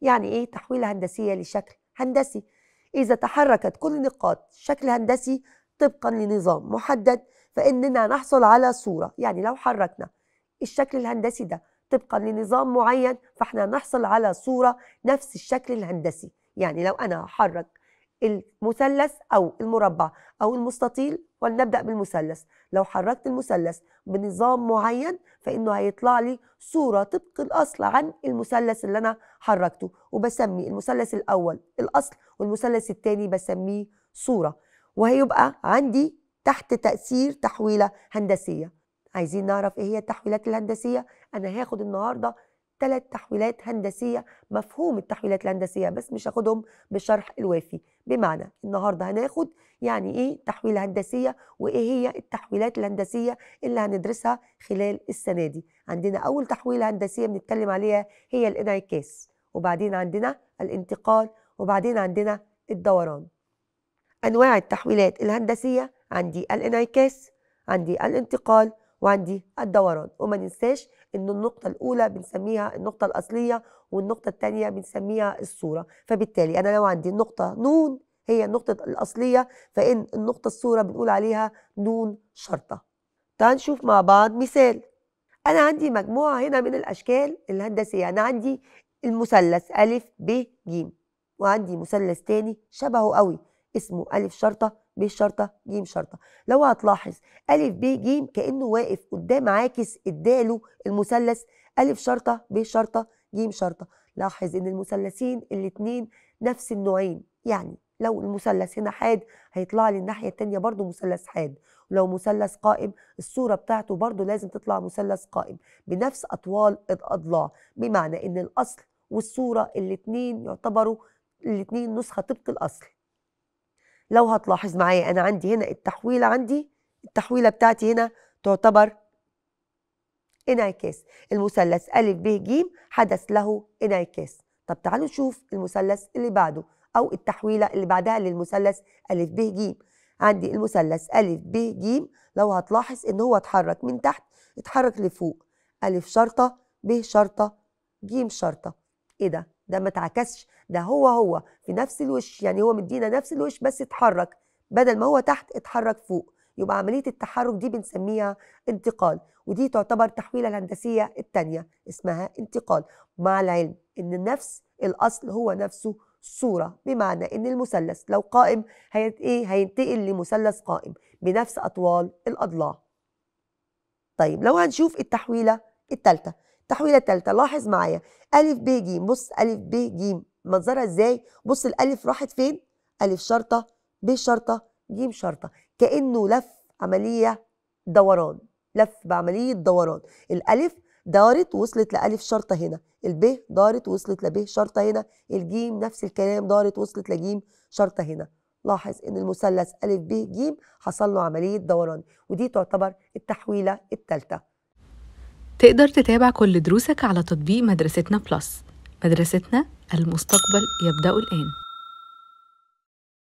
يعني ايه تحويلة هندسية لشكل هندسي إذا تحركت كل نقاط شكل هندسي طبقا لنظام محدد فإننا نحصل على صورة يعني لو حركنا الشكل الهندسي ده طبقا لنظام معين فإحنا نحصل على صورة نفس الشكل الهندسي يعني لو أنا هحرك المثلث أو المربع أو المستطيل ولنبدأ بالمثلث لو حركت المثلث بنظام معين فإنه هيطلع لي صورة طبق الأصل عن المثلث اللي أنا حركته وبسمي المثلث الأول الأصل والمثلث الثاني بسميه صورة وهيبقى عندي تحت تأثير تحويلة هندسية عايزين نعرف إيه هي التحويلات الهندسية أنا هاخد النهاردة ثلاث تحويلات هندسية مفهوم التحويلات الهندسية بس مش هاخدهم بالشرح الوافي بمعنى النهاردة هناخد يعني إيه تحويلة هندسية وإيه هي التحويلات الهندسية اللي هندرسها خلال السنة دي عندنا أول تحويلة هندسية بنتكلم عليها هي الانعكاس وبعدين عندنا الانتقال وبعدين عندنا الدوران أنواع التحويلات الهندسية عندي الانعكاس عندي الانتقال وعندي الدوران وما ننساش ان النقطه الاولى بنسميها النقطه الاصليه والنقطه الثانيه بنسميها الصوره فبالتالي انا لو عندي النقطه نون هي النقطه الاصليه فان النقطه الصوره بنقول عليها نون شرطه تعال نشوف مع بعض مثال انا عندي مجموعه هنا من الاشكال الهندسيه انا عندي المثلث ا ب ج وعندي مثلث تاني شبهه قوي اسمه ألف شرطة ب شرطة ج شرطة لو هتلاحظ ألف ب ج كأنه واقف قدام عاكس اداله المثلث ألف شرطة ب شرطة ج شرطة لاحظ إن المثلثين الاتنين نفس النوعين يعني لو المثلث هنا حاد هيطلع لي الناحية التانية برضه مثلث حاد ولو مثلث قائم الصورة بتاعته برضه لازم تطلع مثلث قائم بنفس أطوال الأضلاع بمعنى إن الأصل والصورة الاتنين يعتبروا الاتنين نسخة طبق الأصل لو هتلاحظ معايا انا عندي هنا التحويله عندي التحويله بتاعتي هنا تعتبر انعكاس المثلث ا ب ج حدث له انعكاس طب تعالوا نشوف المثلث اللي بعده او التحويله اللي بعدها للمثلث ا ب ج عندي المثلث ا ب ج لو هتلاحظ ان هو اتحرك من تحت اتحرك لفوق ا شرطه ب شرطه ج شرطه ايه ده ده ما اتعكسش ده هو هو في نفس الوش يعني هو مدينا نفس الوش بس اتحرك بدل ما هو تحت اتحرك فوق يبقى عملية التحرك دي بنسميها انتقال ودي تعتبر تحويلة الهندسية الثانيه اسمها انتقال مع العلم ان النفس الاصل هو نفسه صورة بمعنى ان المثلث لو قائم ايه هينتقل لمثلث قائم بنفس اطوال الاضلاع طيب لو هنشوف التحويلة الثالثه التحويله الثالثه لاحظ معايا الف ب ج بص الف ب ج منظرها ازاي بص الالف راحت فين الف شرطه ب شرطه ج شرطه كانه لف عمليه دوران لف بعمليه دوران الالف دارت وصلت لألف شرطة هنا الب دارت وصلت لب شرطة هنا الجيم نفس الكلام دارت وصلت لجيم شرطة هنا لاحظ ان المثلث ألف ب ج حصل له عملية دوران ودي تعتبر التحويلة الثالثة تقدر تتابع كل دروسك على تطبيق مدرستنا بلس مدرستنا المستقبل يبدأ الآن